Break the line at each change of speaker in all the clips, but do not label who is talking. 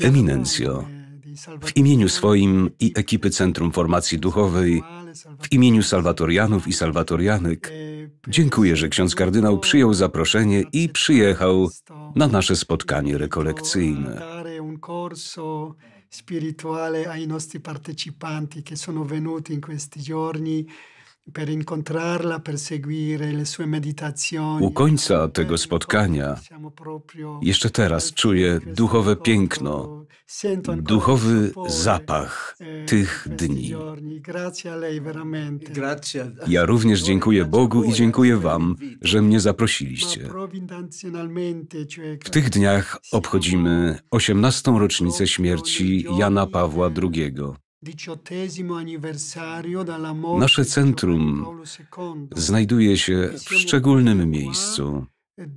Eminencjo, w
imieniu swoim i ekipy Centrum Formacji Duchowej, w imieniu Salwatorianów i Salwatorianek, e, dziękuję, że ksiądz kardynał przyjął zaproszenie i przyjechał na nasze spotkanie rekolekcyjne.
spirituale ai nostri partecipanti che sono venuti in questi giorni u
końca tego spotkania jeszcze teraz czuję duchowe piękno, duchowy zapach eh, tych dni. Ja również dziękuję Bogu i dziękuję Wam, że mnie zaprosiliście. W tych dniach obchodzimy 18. rocznicę śmierci Jana Pawła II. Nasze centrum znajduje się w szczególnym miejscu. E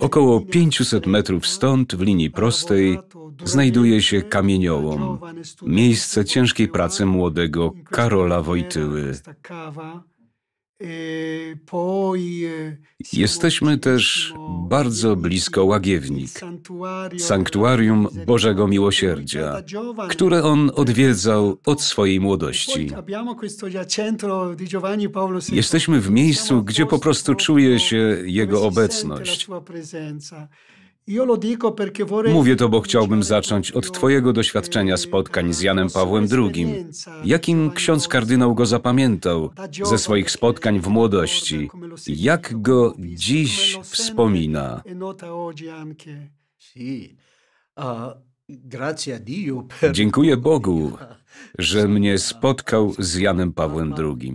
Około 500 metrów stąd, w linii prostej, e znajduje się kamieniołom, miejsce ciężkiej pracy młodego Karola Wojtyły.
Y, y,
Jesteśmy też bardzo blisko łagiewnik, sanktuarium Bożego Miłosierdzia,
które on
odwiedzał od swojej młodości. Jesteśmy w miejscu, gdzie po prostu czuje się jego obecność. Mówię to, bo chciałbym zacząć od Twojego doświadczenia spotkań z Janem Pawłem II. Jakim ksiądz kardynał go zapamiętał ze swoich e spotkań w młodości? Jak go dziś wspomina?
E
ah,
Dziękuję Bogu, że mnie spotkał z Janem Pawłem II.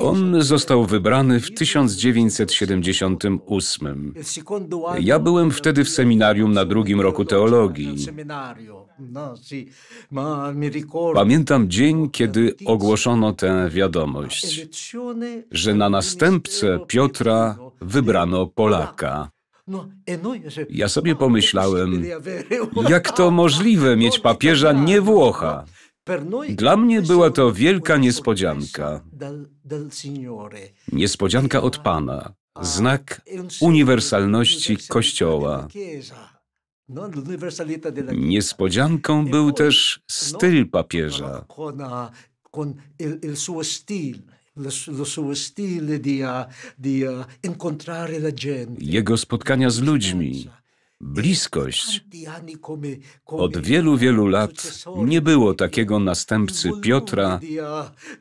On został wybrany w 1978. Ja byłem wtedy w seminarium na drugim roku teologii. Pamiętam dzień, kiedy ogłoszono tę wiadomość, że na następcę Piotra wybrano Polaka. Ja sobie pomyślałem, jak to możliwe mieć papieża nie Włocha? Dla mnie była to wielka niespodzianka. Niespodzianka od Pana, znak uniwersalności Kościoła. Niespodzianką e był też styl papieża. Jego spotkania z ludźmi, bliskość. Od wielu, wielu lat nie było takiego następcy Piotra,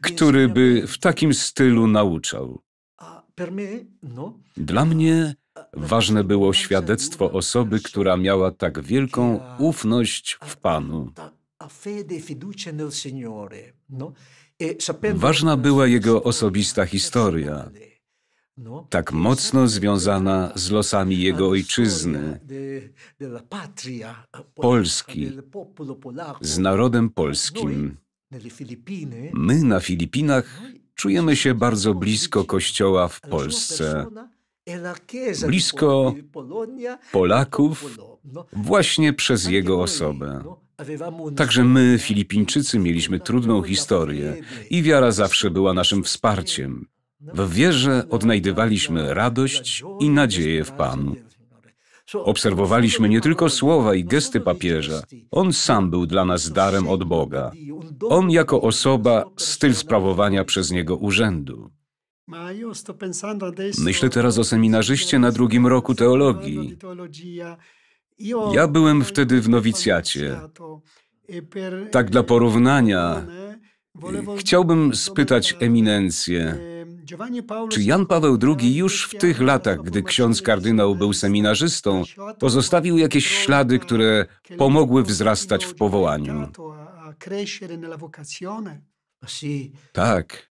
który by w takim stylu nauczał. Dla mnie ważne było świadectwo osoby, która miała tak wielką ufność w Panu. Ważna była jego osobista historia. No, tak mocno związana z losami jego ojczyzny, Polski, z narodem polskim. My na Filipinach czujemy się bardzo blisko Kościoła w Polsce, blisko Polaków no? właśnie przez jego osobę. No? Także my, Filipińczycy, mieliśmy trudną historię i wiara zawsze była naszym wsparciem. W wierze odnajdywaliśmy radość i nadzieję w Panu. Obserwowaliśmy nie tylko słowa i gesty papieża, on sam był dla nas darem od Boga. On jako osoba, styl sprawowania przez niego urzędu. Myślę teraz o seminarzyście na drugim roku teologii. Ja byłem wtedy w nowicjacie. Tak dla porównania, chciałbym spytać eminencję, czy Jan Paweł II już w tych latach, gdy ksiądz kardynał był seminarzystą, pozostawił jakieś ślady, które pomogły wzrastać w powołaniu? Tak.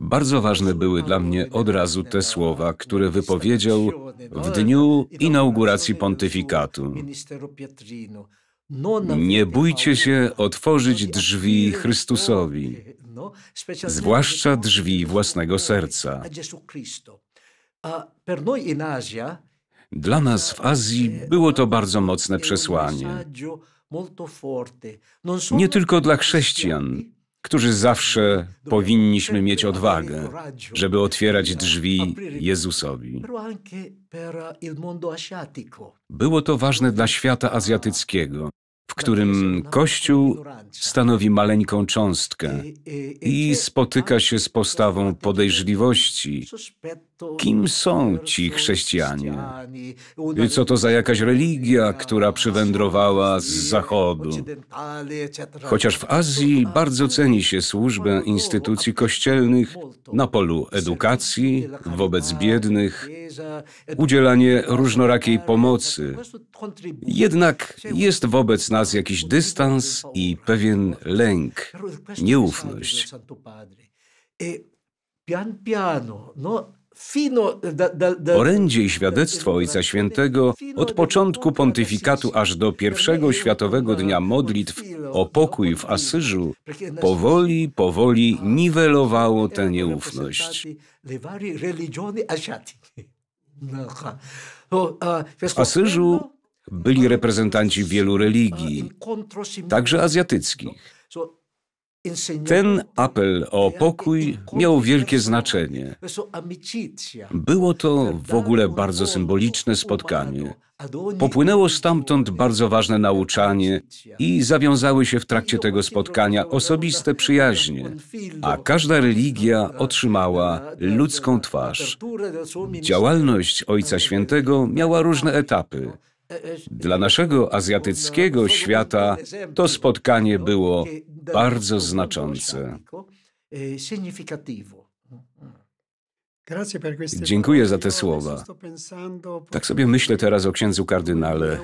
Bardzo ważne były dla mnie od razu te słowa, które wypowiedział w dniu inauguracji pontyfikatu. Nie bójcie się otworzyć drzwi Chrystusowi
zwłaszcza
drzwi własnego e, serca. Dla nas w Azji e, było to bardzo mocne przesłanie. Nie tylko dla chrześcijan, którzy zawsze powinniśmy mieć odwagę, żeby otwierać drzwi Jezusowi. Było to ważne dla świata azjatyckiego, w którym Kościół stanowi maleńką cząstkę i spotyka się z postawą podejrzliwości. Kim są ci chrześcijanie? Co to za jakaś religia, która przywędrowała z zachodu? Chociaż w Azji bardzo ceni się służbę instytucji kościelnych na polu edukacji, wobec biednych, udzielanie różnorakiej pomocy, jednak jest wobec nas nas jakiś dystans i pewien lęk, nieufność.
E, no,
Orędzie i świadectwo Ojca Świętego od początku pontyfikatu aż do pierwszego światowego dnia modlitw o pokój w Asyżu powoli, powoli niwelowało tę e, nieufność.
No, w
Asyżu no, byli reprezentanci wielu religii, także azjatyckich. Ten apel o pokój miał wielkie znaczenie. Było to w ogóle bardzo symboliczne spotkanie. Popłynęło stamtąd bardzo ważne nauczanie i zawiązały się w trakcie tego spotkania osobiste przyjaźnie, a każda religia otrzymała ludzką twarz. Działalność Ojca Świętego miała różne etapy. Dla naszego azjatyckiego świata to spotkanie było bardzo znaczące. Dziękuję za te słowa. Tak sobie myślę teraz o księdzu kardynale.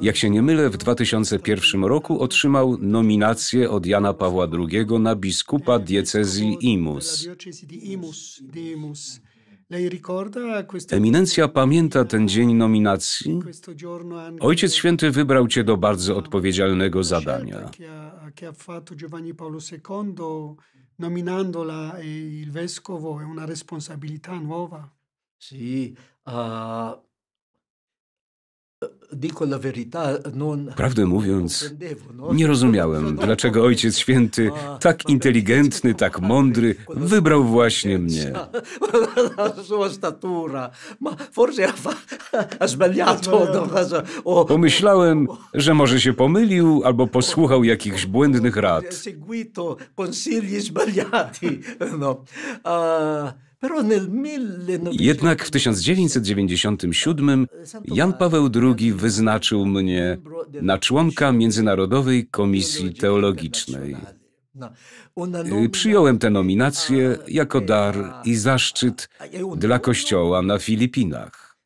Jak się nie mylę, w 2001 roku otrzymał nominację od Jana Pawła II na biskupa diecezji Imus. Eminencja pamięta ten dzień nominacji? Ojciec Święty wybrał cię do bardzo odpowiedzialnego zadania.
Nominandola eh, il vescovo è una responsabilità nuova.
Sì, uh,
Prawdę mówiąc, nie rozumiałem, dlaczego Ojciec Święty, tak inteligentny, tak mądry, wybrał właśnie mnie. Pomyślałem, że może się pomylił albo posłuchał jakichś błędnych rad. Jednak w 1997 Jan Paweł II wyznaczył mnie na członka Międzynarodowej Komisji Teologicznej. Y, przyjąłem tę nominację jako dar i zaszczyt dla Kościoła na Filipinach.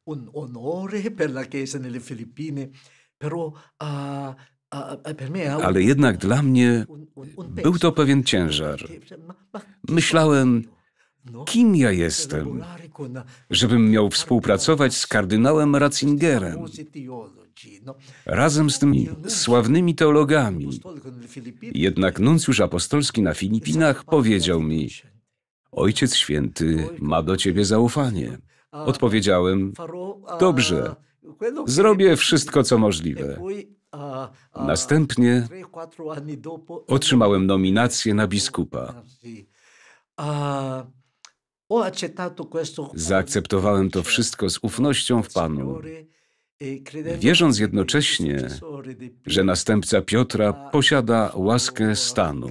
Ale jednak dla mnie był to pewien ciężar. Myślałem, no. Kim ja jestem, żebym miał współpracować z kardynałem Ratzingerem, razem z tymi sławnymi teologami? Jednak nuncjusz apostolski na Filipinach powiedział mi: Ojciec Święty ma do ciebie zaufanie. Odpowiedziałem: Dobrze, zrobię wszystko, co możliwe. Następnie otrzymałem nominację na biskupa. Zaakceptowałem to wszystko z ufnością w Panu, e, wierząc jednocześnie, że następca Piotra posiada łaskę stanu,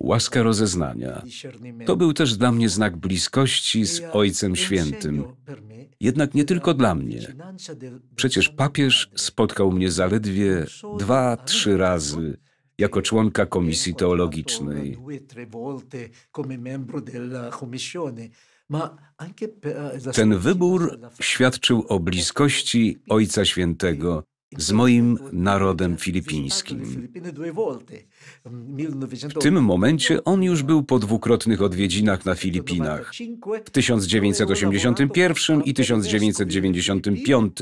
łaskę rozeznania. To był też dla mnie znak bliskości z e, Ojcem Świętym. Jednak nie e tylko dla mnie. Przecież papież spotkał mnie zaledwie dwa, trzy razy jako członka Komisji Teologicznej. Ten wybór świadczył o bliskości Ojca Świętego z moim narodem filipińskim. W tym momencie on już był po dwukrotnych odwiedzinach na Filipinach w 1981 i 1995,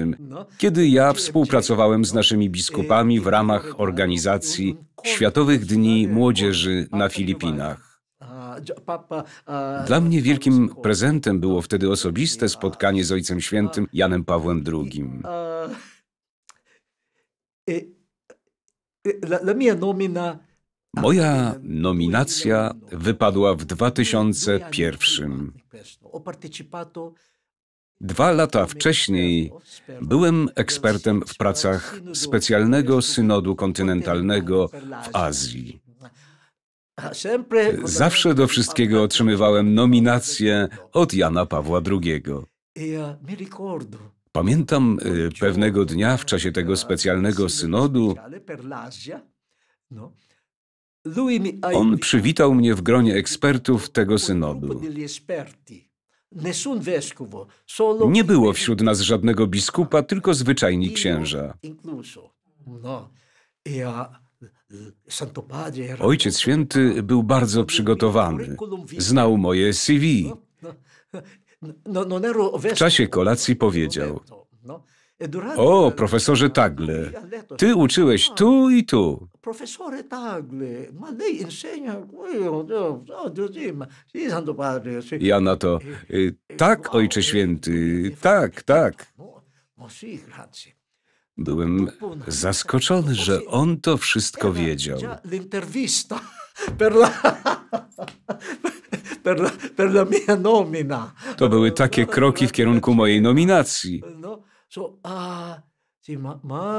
kiedy ja współpracowałem z naszymi biskupami w ramach organizacji Światowych Dni Młodzieży na Filipinach. Dla mnie wielkim prezentem było wtedy osobiste spotkanie z Ojcem Świętym Janem Pawłem II.
Y, y, y,
Moja nominacja wypadła w 2001. Dwa lata wcześniej byłem ekspertem w pracach specjalnego synodu kontynentalnego w Azji. Zawsze do wszystkiego otrzymywałem nominację od Jana Pawła II. Pamiętam y, pewnego dnia w czasie tego specjalnego synodu, on przywitał mnie w gronie ekspertów tego synodu. Nie było wśród nas żadnego biskupa, tylko zwyczajni księża. Ojciec Święty był bardzo przygotowany. Znał moje CV. W czasie kolacji powiedział: O, profesorze Tagle, ty uczyłeś tu i tu.
Profesore Tagle, ma lei insegna Ja na to:
Tak, ojcze święty, tak, tak. Byłem zaskoczony, że on to wszystko wiedział
per la, mia nomina.
To były takie kroki w kierunku mojej nominacji. No,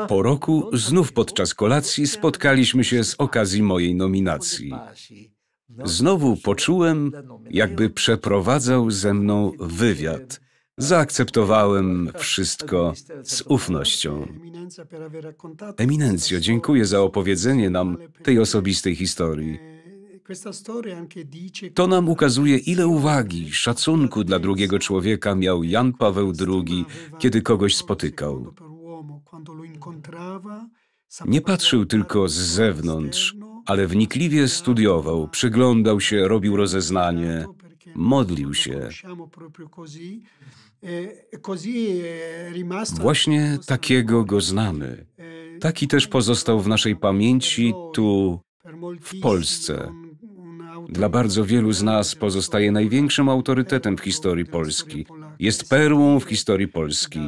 po roku znów podczas kolacji spotkaliśmy się z okazji mojej nominacji. No, Znowu poczułem, jakby przeprowadzał ze mną wywiad. Zaakceptowałem wszystko z ufnością. Eminencjo, dziękuję za opowiedzenie nam tej osobistej historii. To nam ukazuje, ile uwagi, szacunku dla drugiego człowieka miał Jan Paweł II, kiedy kogoś spotykał. Nie patrzył tylko z zewnątrz, ale wnikliwie studiował, przyglądał się, robił rozeznanie. Modlił się. Właśnie takiego go znamy. Taki też pozostał w naszej pamięci tu, w Polsce. Dla bardzo wielu z nas pozostaje największym autorytetem w historii Polski. Jest perłą w historii Polski.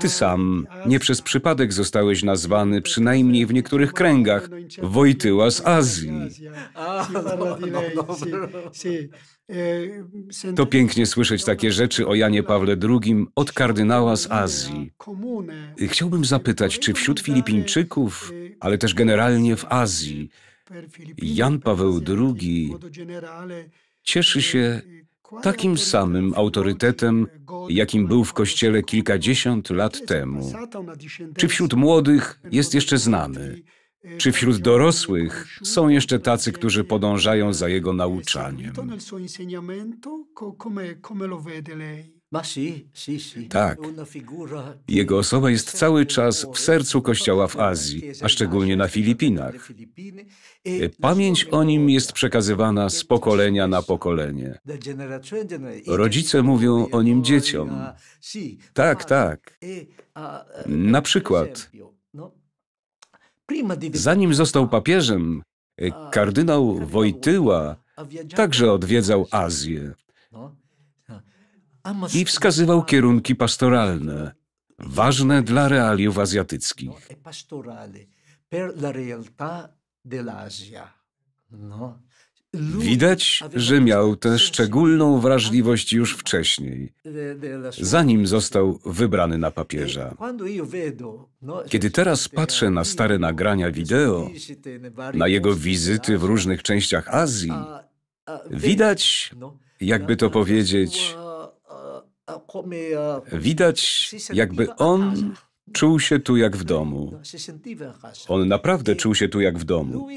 Ty sam nie przez przypadek zostałeś nazwany, przynajmniej w niektórych kręgach, Wojtyła z Azji. to pięknie słyszeć takie rzeczy o Janie Pawle II od kardynała z Azji. Chciałbym zapytać, czy wśród Filipińczyków, ale też generalnie w Azji, Jan Paweł II cieszy się takim samym autorytetem, jakim był w kościele kilkadziesiąt lat temu? Czy wśród młodych jest jeszcze znany? Czy wśród dorosłych są jeszcze tacy, którzy podążają za jego nauczaniem? Tak. Jego osoba jest cały czas w sercu Kościoła w Azji, a szczególnie na Filipinach. E, Pamięć o nim jest przekazywana z pokolenia na pokolenie. Rodzice mówią o nim dzieciom. Ah, tak, ah, tak.
E, ah, eh, na przykład, no?
zanim został papieżem, e, kardynał Wojtyła także odwiedzał Azję. No? i wskazywał kierunki pastoralne, ważne dla realiów azjatyckich. No,
e no? Widać, że
miał tę szczególną wrażliwość już wcześniej, zanim został wybrany na papieża.
E no,
Kiedy teraz patrzę na stare nagrania wideo, na jego wizyty w różnych częściach Azji, widać, jakby to powiedzieć,
Widać, jakby
on czuł się tu jak w domu. On naprawdę czuł się tu jak w domu.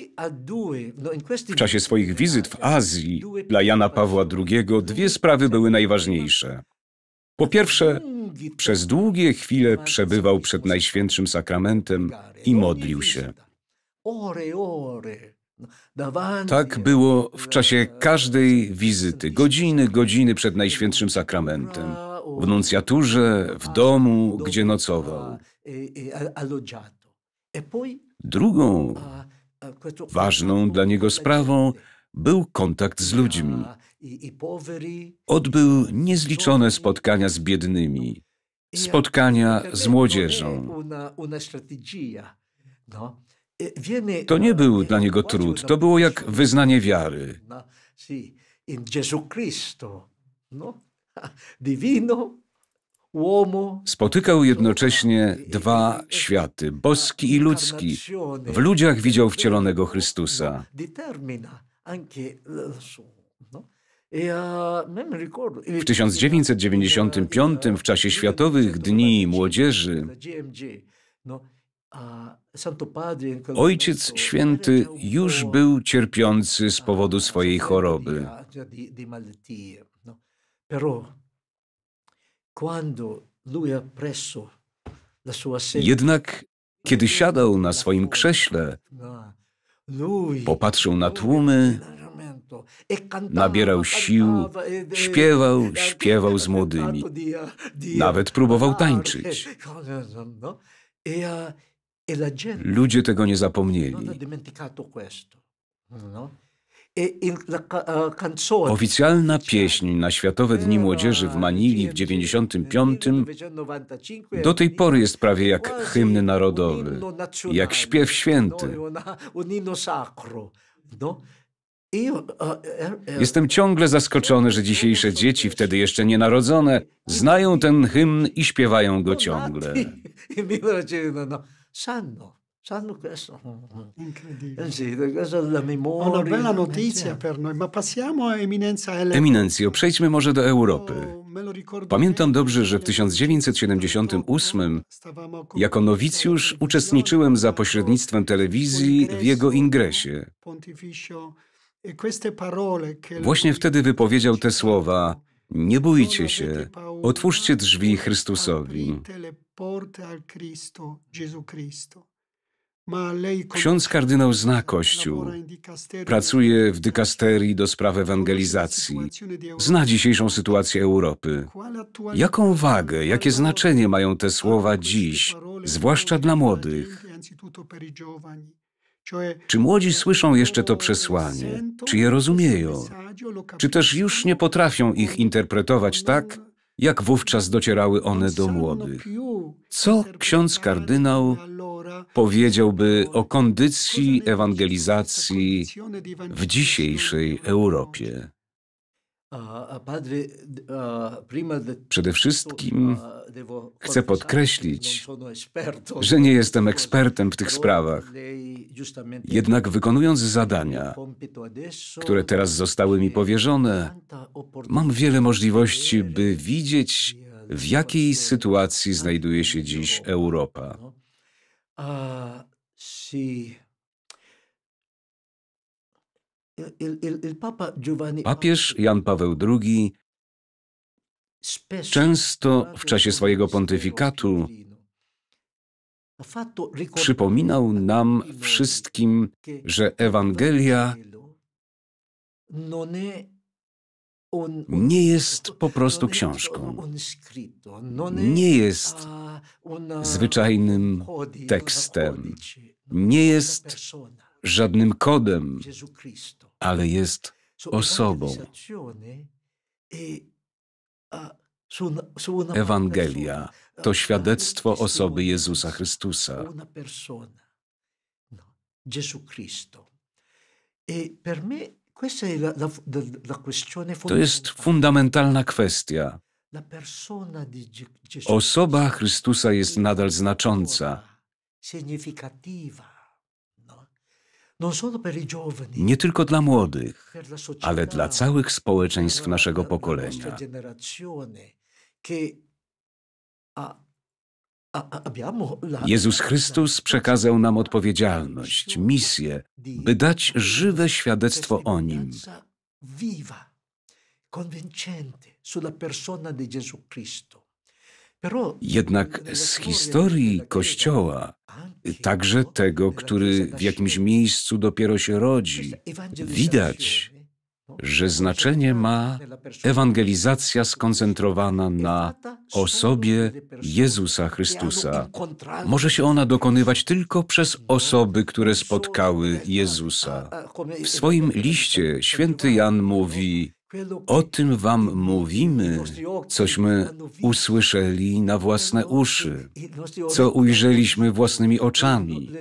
W czasie swoich wizyt w Azji dla Jana Pawła II dwie sprawy były najważniejsze. Po pierwsze, przez długie chwile przebywał przed Najświętszym Sakramentem i modlił się.
Ore, ore.
Tak było w czasie każdej wizyty, godziny, godziny przed Najświętszym Sakramentem, w nuncjaturze, w domu, gdzie nocował. Drugą ważną dla niego sprawą był kontakt z ludźmi. Odbył niezliczone spotkania z biednymi, spotkania z młodzieżą. To nie był dla niego trud, to było jak wyznanie wiary. No, Spotykał jednocześnie dwa światy, boski i ludzki. W ludziach widział wcielonego Chrystusa.
No? E, w
1995, w czasie Światowych Dni Młodzieży, Ojciec Święty już był cierpiący z powodu swojej choroby. No? Jednak kiedy siadał na swoim krześle, no, popatrzył na tłumy,
e nabierał sił, e śpiewał, e
śpiewał z młodymi. Nawet próbował tańczyć.
No, E
Ludzie tego nie zapomnieli.
No? E eh,
Oficjalna pieśń na Światowe Dni eh, Młodzieży w Manili w 1995 do tej pory jest prawie jak hymn narodowy, jak śpiew święty. Jestem ciągle zaskoczony, że dzisiejsze dzieci, wtedy jeszcze nienarodzone, znają ten hymn i śpiewają go ciągle.
sanno, sanno questo. Incredibile. Eh sì, questa è la memoria. Una bella notizia per noi, ma
passiamo a Eminenza L. Eminencjo,
przejdźmy może do Europy. Oh, Pamiętam dobrze, że w 1978 jako nowicjusz uczestniczyłem za pośrednictwem telewizji w jego ingresie.
E Właśnie
wtedy wypowiedział te słowa nie bójcie się, otwórzcie drzwi Chrystusowi. E Ksiądz kardynał zna Kościół. Pracuje w dykasterii do spraw ewangelizacji. Zna dzisiejszą sytuację Europy. Jaką wagę, jakie znaczenie mają te słowa dziś, zwłaszcza dla młodych? Czy młodzi słyszą jeszcze to przesłanie? Czy je rozumieją? Czy też już nie potrafią ich interpretować tak, jak wówczas docierały one do młodych? Co ksiądz kardynał powiedziałby o kondycji ewangelizacji w dzisiejszej Europie? Przede wszystkim chcę podkreślić,
że nie jestem ekspertem w tych sprawach. Jednak wykonując zadania, które teraz zostały
mi powierzone, mam wiele możliwości, by widzieć, w jakiej sytuacji znajduje się dziś Europa. No?
Ah,
Papież Jan Paweł II często w czasie swojego pontyfikatu
przypominał
nam wszystkim, że Ewangelia nie jest po prostu książką, nie jest zwyczajnym tekstem, nie jest żadnym kodem, ale jest osobą.
E, Ewangelia to świadectwo osoby Jezusa Chrystusa. No, e to jest
fundamentalna kwestia.
Osoba
Chrystusa jest nadal znacząca nie tylko dla młodych, ale dla całych społeczeństw naszego pokolenia. Jezus Chrystus przekazał nam odpowiedzialność, misję, by dać żywe świadectwo o Nim.
convincente sulla persona di Gesù Cristo. Jednak z historii
Kościoła, także tego, który w jakimś miejscu dopiero się rodzi, widać, że znaczenie ma ewangelizacja skoncentrowana na osobie Jezusa Chrystusa. Może się ona dokonywać tylko przez osoby, które spotkały Jezusa. W swoim liście święty Jan mówi: o tym Wam mówimy, cośmy usłyszeli na własne uszy, co ujrzeliśmy własnymi oczami,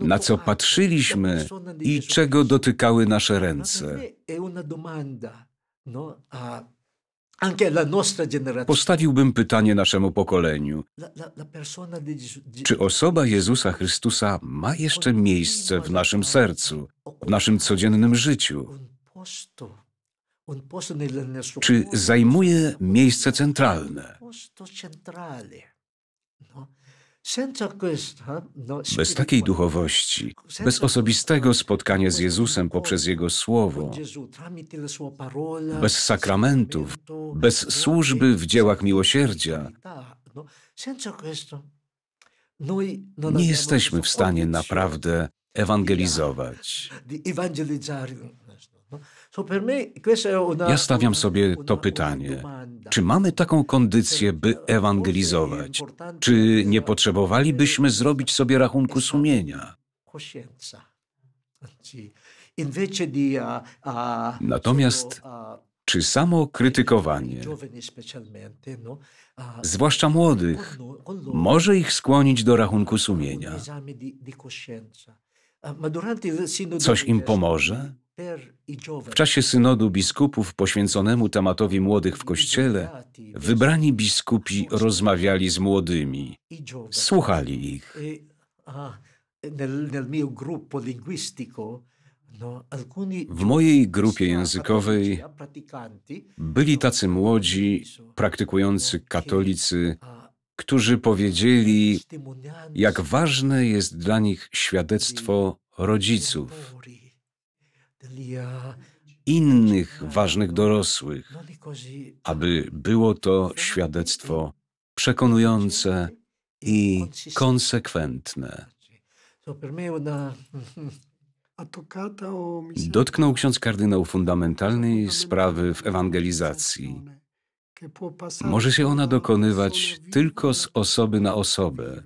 na co patrzyliśmy i czego dotykały nasze ręce. Postawiłbym pytanie naszemu pokoleniu: czy osoba Jezusa Chrystusa ma jeszcze miejsce w naszym sercu, w naszym codziennym życiu? czy zajmuje miejsce centralne.
No, no, bez takiej
duchowości, bez osobistego spotkania z Jezusem poprzez Jego Słowo, bez sakramentów, bez służby w dziełach miłosierdzia,
tak, no,
nie jesteśmy w stanie naprawdę ewangelizować. Ja stawiam sobie to pytanie: czy mamy taką kondycję, by ewangelizować? Czy nie potrzebowalibyśmy zrobić sobie rachunku sumienia?
Natomiast
czy samo krytykowanie, no, zwłaszcza młodych, może ich skłonić do rachunku sumienia?
Ah, Coś im
pomoże? W czasie synodu biskupów poświęconemu tematowi młodych w kościele, wybrani biskupi rozmawiali z młodymi, słuchali
ich. E, no, w
mojej grupie językowej byli no, tacy młodzi, praktykujący katolicy, którzy powiedzieli, jak ważne jest dla nich świadectwo rodziców innych ważnych dorosłych, no, aby było to świadectwo przekonujące i konsekwentne. Dotknął ksiądz kardynał fundamentalnej sprawy w ewangelizacji
może się ona
dokonywać tylko z osoby na osobę,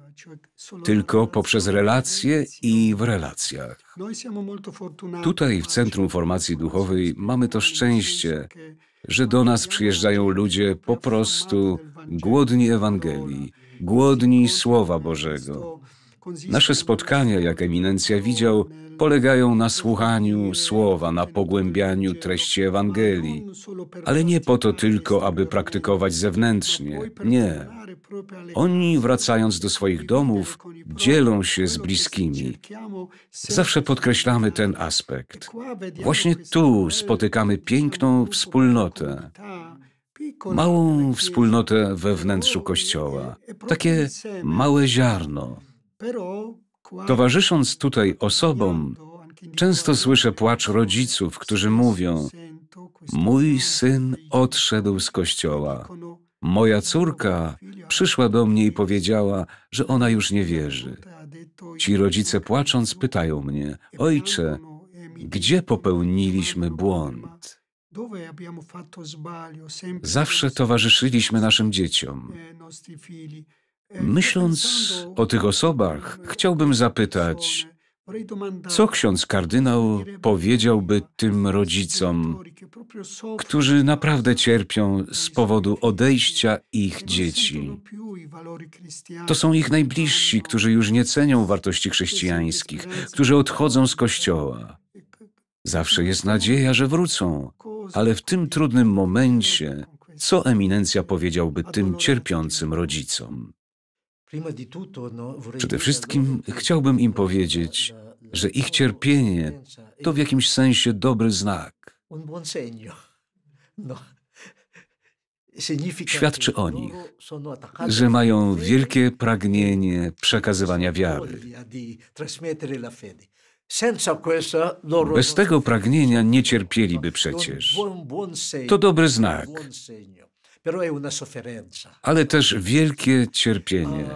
tylko poprzez relacje i w relacjach. No Tutaj w Centrum Formacji Duchowej mamy to szczęście, że do nas przyjeżdżają ludzie po prostu głodni Ewangelii, głodni Słowa Bożego, Nasze spotkania, jak eminencja widział, polegają na słuchaniu słowa, na pogłębianiu treści Ewangelii, ale nie po to tylko, aby praktykować zewnętrznie. Nie. Oni, wracając do swoich domów, dzielą się z bliskimi. Zawsze podkreślamy ten aspekt. Właśnie tu spotykamy piękną wspólnotę małą wspólnotę we wnętrzu kościoła, takie małe ziarno, Towarzysząc tutaj osobom, często słyszę płacz rodziców, którzy mówią: Mój syn odszedł z kościoła. Moja córka przyszła do mnie i powiedziała, że ona już nie wierzy. Ci rodzice płacząc pytają mnie: Ojcze, gdzie popełniliśmy błąd? Zawsze towarzyszyliśmy naszym dzieciom. Myśląc o tych osobach, chciałbym zapytać, co ksiądz kardynał powiedziałby tym rodzicom, którzy naprawdę cierpią z powodu odejścia ich dzieci? To są ich najbliżsi, którzy już nie cenią wartości chrześcijańskich, którzy odchodzą z kościoła. Zawsze jest nadzieja, że wrócą, ale w tym trudnym momencie, co eminencja powiedziałby tym cierpiącym rodzicom?
No, Przede
wszystkim chciałbym im powiedzieć, że ich cierpienie to w jakimś sensie dobry znak.
No. Świadczy o nich, że mają
wielkie pragnienie e przekazywania wiary. Bez tego pragnienia nie cierpieliby przecież.
To dobry znak.
Ale też wielkie cierpienie.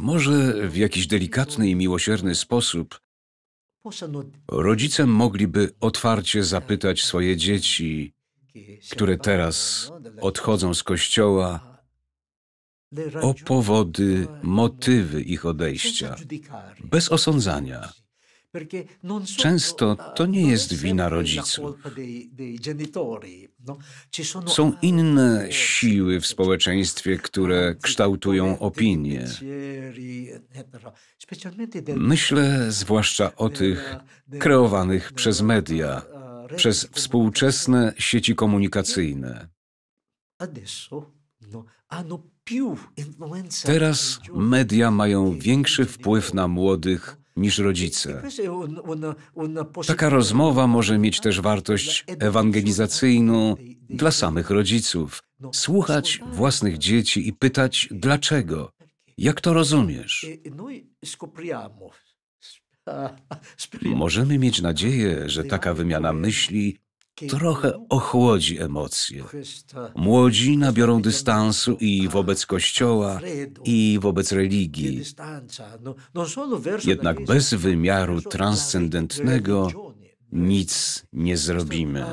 Może w jakiś delikatny i miłosierny sposób rodzice mogliby otwarcie zapytać swoje dzieci, które teraz odchodzą z kościoła, ah, o powody, motywy ich odejścia, bez osądzania. Często to nie jest wina rodziców. Są inne siły w społeczeństwie, które kształtują opinie. Myślę zwłaszcza o tych kreowanych przez media, przez współczesne sieci komunikacyjne.
No, Teraz
media mają większy wpływ na młodych niż rodzice.
Taka rozmowa
może mieć też wartość ewangelizacyjną dla samych rodziców. Słuchać własnych dzieci i pytać dlaczego. Jak to rozumiesz? Możemy mieć nadzieję, że taka wymiana myśli trochę ochłodzi emocje. Młodzi nabiorą dystansu i wobec Kościoła, i wobec religii.
Jednak bez wymiaru transcendentnego
nic nie zrobimy.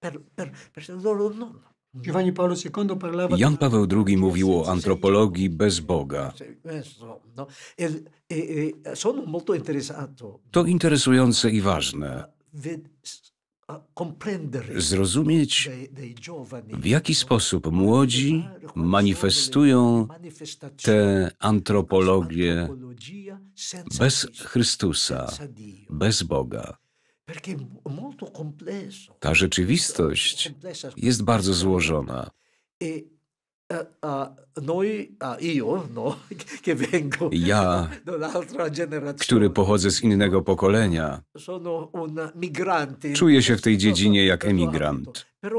per, per, per no, no, no. Jan
Paweł II mówił o antropologii bez Boga.
Eh, no. e, e, e
to interesujące i ważne.
Zrozumieć, w
jaki sposób młodzi manifestują tę antropologię bez Chrystusa, bez Boga. Ta rzeczywistość jest bardzo złożona.
E ja,
który pochodzę z innego pokolenia, czuję się w tej dziedzinie jak emigrant.
E,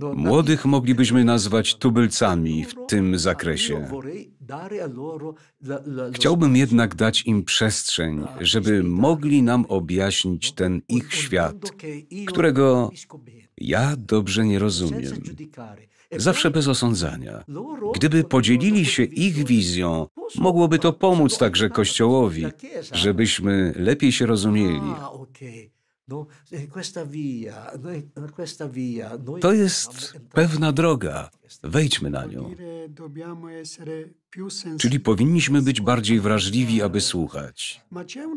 no, Młodych
moglibyśmy nazwać tubylcami w tym zakresie. Chciałbym jednak dać im przestrzeń, żeby mogli nam objaśnić ten ich świat, którego ja dobrze nie rozumiem. Zawsze bez osądzania. Gdyby podzielili się ich wizją, mogłoby to pomóc także Kościołowi, żebyśmy lepiej się rozumieli. Ah,
no, e, no no, to
jest e, pewna droga. Wejdźmy na nią. Czyli powinniśmy być bardziej wrażliwi, aby słuchać.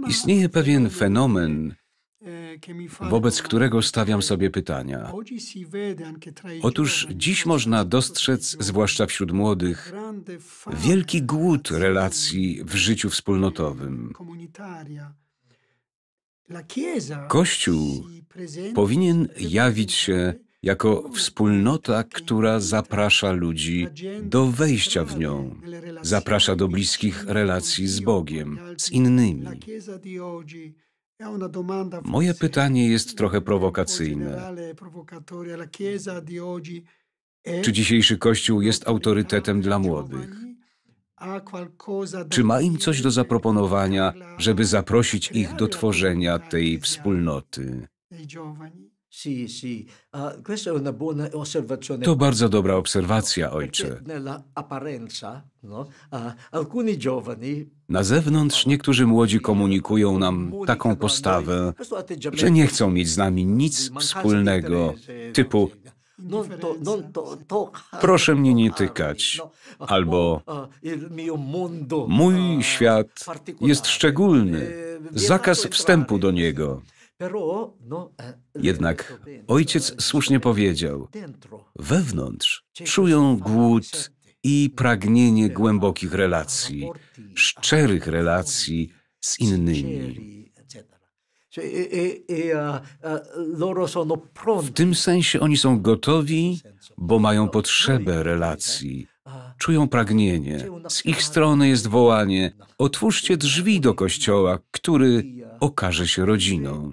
Istnieje pewien
fenomen, wobec którego stawiam sobie pytania. Otóż dziś można dostrzec, zwłaszcza wśród młodych, wielki głód relacji w życiu wspólnotowym. Kościół powinien jawić się jako wspólnota, która zaprasza ludzi do wejścia w nią, zaprasza do bliskich relacji z Bogiem, z innymi. Moje pytanie jest trochę prowokacyjne. Czy dzisiejszy Kościół jest autorytetem dla młodych? Czy ma im coś do zaproponowania, żeby zaprosić ich do tworzenia tej wspólnoty?
Ah, to bardzo
dobra obserwacja, ojcze.
No, ah,
Na zewnątrz niektórzy młodzi komunikują nam taką postawę, że nie chcą mieć z nami nic wspólnego, no, typu Proszę mnie nie tykać. No, albo ah, mój świat jest szczególny. Eh, zakaz wstępu do niego. No, e, Jednak ojciec e, słusznie powiedział, wewnątrz czują głód i pragnienie głębokich relacji, szczerych relacji z innymi. W tym sensie oni są gotowi, bo mają potrzebę e, relacji, czują pragnienie. Z ich strony jest wołanie: otwórzcie drzwi do kościoła, który okaże się rodziną.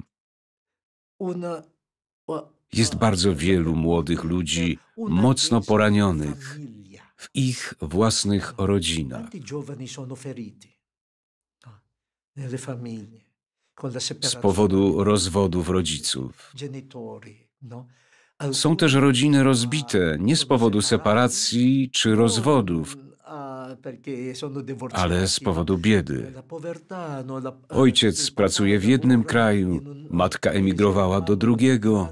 Jest bardzo wielu młodych ludzi mocno poranionych w ich własnych rodzinach.
No, z powodu
rozwodów rodziców. No. Są też rodziny rozbite nie z powodu separacji czy no, rozwodów, ale z powodu biedy. No, eh, Ojciec pracuje w jednym kraju, matka emigrowała do drugiego.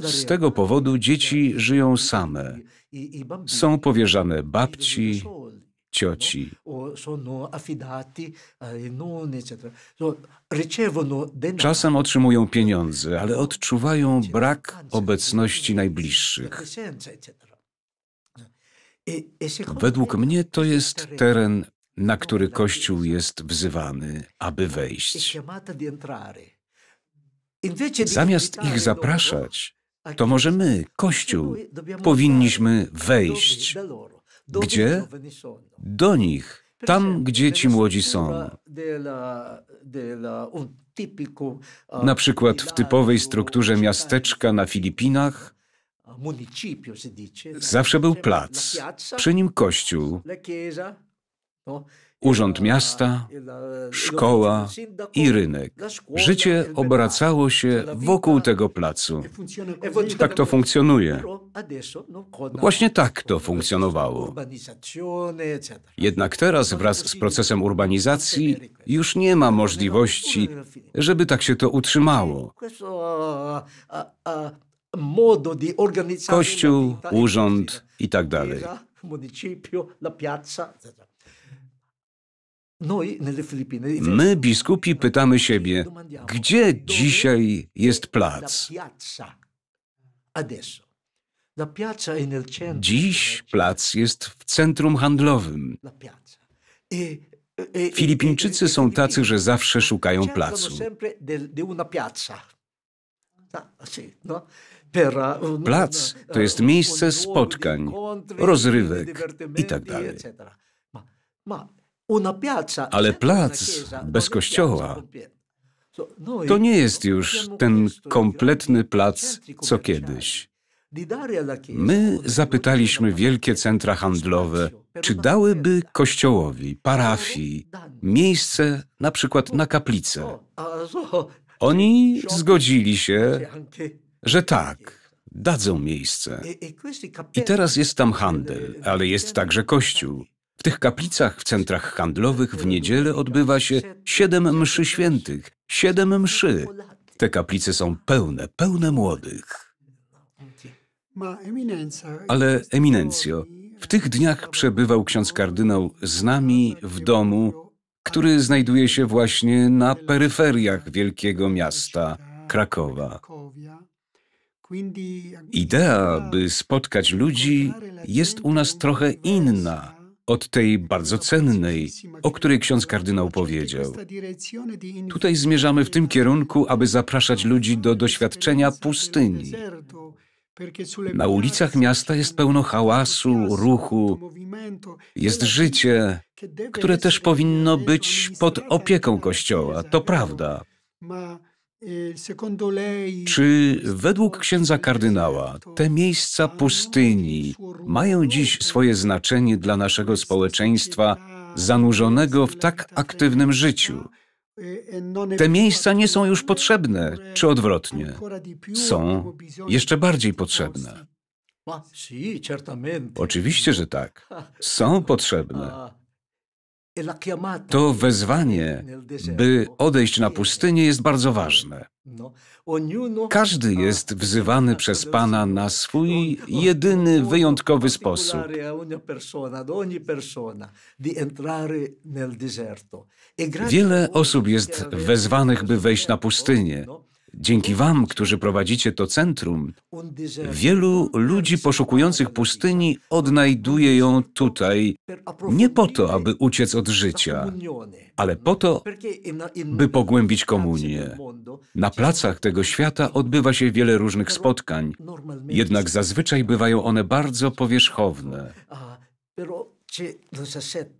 Z tego powodu dzieci żyją same. Są powierzane babci, cioci.
No? Eh, Czasem
otrzymują pieniądze, ale odczuwają brak obecności najbliższych. Według mnie to jest teren, na który Kościół jest wzywany, aby wejść. Zamiast ich zapraszać, to może my, Kościół, powinniśmy wejść. Gdzie? Do nich, tam gdzie ci młodzi są. Na przykład w typowej strukturze miasteczka na Filipinach
Zawsze był plac, przy nim kościół,
urząd miasta, szkoła i rynek. Życie obracało się wokół tego placu.
Tak to funkcjonuje. Właśnie
tak to funkcjonowało. Jednak teraz wraz z procesem urbanizacji już nie ma możliwości, żeby tak się to utrzymało.
Kościół,
urząd i tak dalej. My, biskupi, pytamy siebie, gdzie dzisiaj jest plac? Dziś plac jest w centrum handlowym.
E, e, e, Filipińczycy
są tacy, że zawsze szukają placu. Plac to jest miejsce spotkań, rozrywek itd. Ale plac bez kościoła to nie jest już ten kompletny plac, co kiedyś. My zapytaliśmy wielkie centra handlowe, czy dałyby kościołowi, parafii miejsce na przykład na kaplicę. Oni zgodzili się, że tak, dadzą miejsce. I teraz jest tam handel, ale jest także kościół. W tych kaplicach w centrach handlowych w niedzielę odbywa się siedem mszy świętych, siedem mszy. Te kaplice są pełne, pełne młodych. Ale eminencjo, w tych dniach przebywał ksiądz kardynał z nami w domu, który znajduje się właśnie na peryferiach wielkiego miasta Krakowa. Idea, by spotkać ludzi, jest u nas trochę inna od tej bardzo cennej, o której ksiądz kardynał powiedział. Tutaj zmierzamy w tym kierunku, aby zapraszać ludzi do doświadczenia pustyni.
Na ulicach
miasta jest pełno hałasu, ruchu, jest życie, które też powinno być pod opieką Kościoła, to prawda. Czy według księdza kardynała te miejsca pustyni mają dziś swoje znaczenie dla naszego społeczeństwa zanurzonego w tak aktywnym życiu? Te miejsca nie są już potrzebne, czy odwrotnie?
Są jeszcze
bardziej potrzebne. Oczywiście, że tak. Są potrzebne.
To wezwanie, by
odejść na pustynię, jest bardzo ważne. No, Każdy jest wzywany przez Pana na swój jedyny, wyjątkowy sposób.
E Wiele
osób jest wezwanych, by wejść na pustynię, no, Dzięki Wam, którzy prowadzicie to centrum, wielu ludzi poszukujących pustyni odnajduje ją tutaj nie po to, aby uciec od życia, ale po to, by pogłębić komunię. Na placach tego świata odbywa się wiele różnych spotkań, jednak zazwyczaj bywają one bardzo powierzchowne.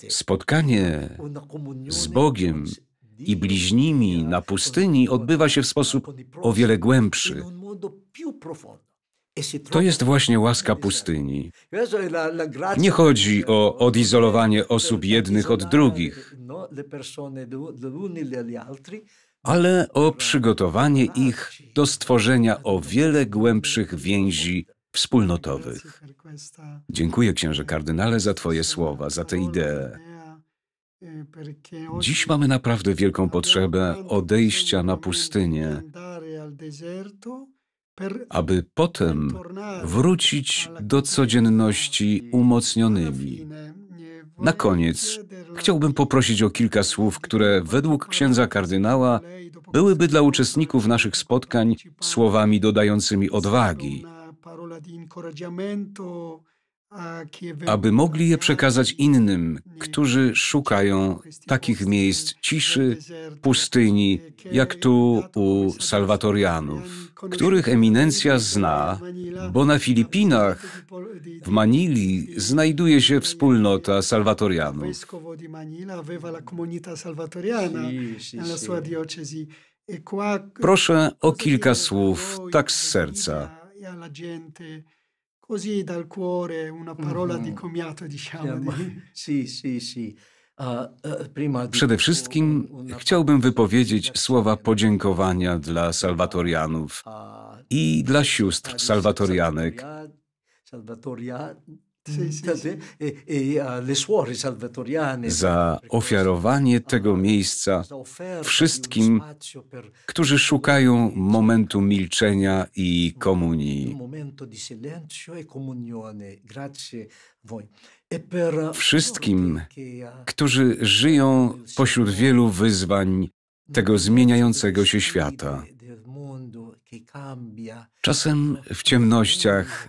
Spotkanie z Bogiem i bliźnimi na pustyni odbywa się w sposób o wiele głębszy. To jest właśnie łaska pustyni.
Nie chodzi
o odizolowanie osób jednych od drugich, ale o przygotowanie ich do stworzenia o wiele głębszych więzi wspólnotowych. Dziękuję księże kardynale za Twoje słowa, za tę ideę. Dziś mamy naprawdę wielką potrzebę odejścia na pustynię, aby potem wrócić do codzienności umocnionymi. Na koniec chciałbym poprosić o kilka słów, które według księdza kardynała byłyby dla uczestników naszych spotkań słowami dodającymi odwagi aby mogli je przekazać innym, którzy szukają takich miejsc ciszy, pustyni, jak tu u Salwatorianów, których eminencja zna, bo na Filipinach, w Manili, znajduje się wspólnota Salwatorianów. Proszę o kilka słów, tak z serca
così dal cuore
una parola mm-hmm. di commiato, diciamo. Sì, sì, sì. Ah, eh,
Przede wszystkim chciałbym wypowiedzieć słowa podziękowania dla Salwatorianów ah, i dla sióstr ah, Salwatorianek, za ofiarowanie tego miejsca wszystkim, którzy szukają momentu milczenia i komunii.
E e wszystkim,
którzy żyją pośród wielu wyzwań tego zmieniającego się świata. Czasem e w ciemnościach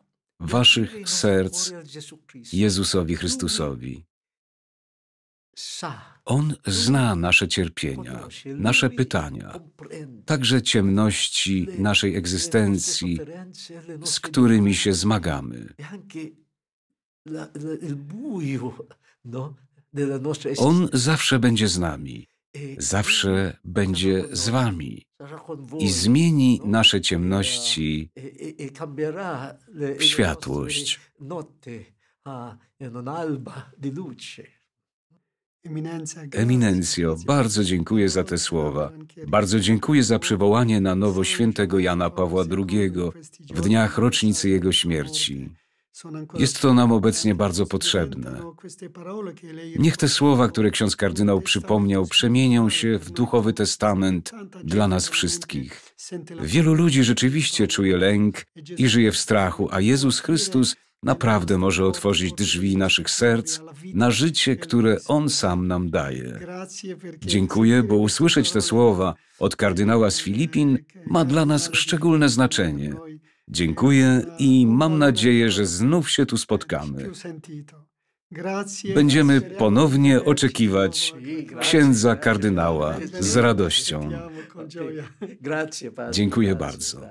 waszych serc Jezusowi Chrystusowi. On zna nasze cierpienia, nasze pytania, także ciemności naszej egzystencji, z którymi się zmagamy. On zawsze będzie z nami zawsze będzie z Wami i zmieni nasze ciemności
w światłość.
Eminencjo, bardzo dziękuję za te słowa. Bardzo dziękuję za przywołanie na nowo świętego Jana Pawła II w dniach rocznicy jego śmierci. Jest to nam obecnie bardzo potrzebne. Niech te słowa, które ksiądz kardynał przypomniał, przemienią się w duchowy testament dla nas wszystkich. Wielu ludzi rzeczywiście czuje lęk e i żyje w strachu, a Jezus Chrystus naprawdę może otworzyć drzwi naszych serc na życie, które On sam nam daje. Dziękuję, bo usłyszeć te słowa od kardynała z Filipin ma dla nas szczególne znaczenie. Dziękuję i mam nadzieję, że znów się tu spotkamy. Będziemy ponownie oczekiwać księdza kardynała z radością.
Dziękuję bardzo.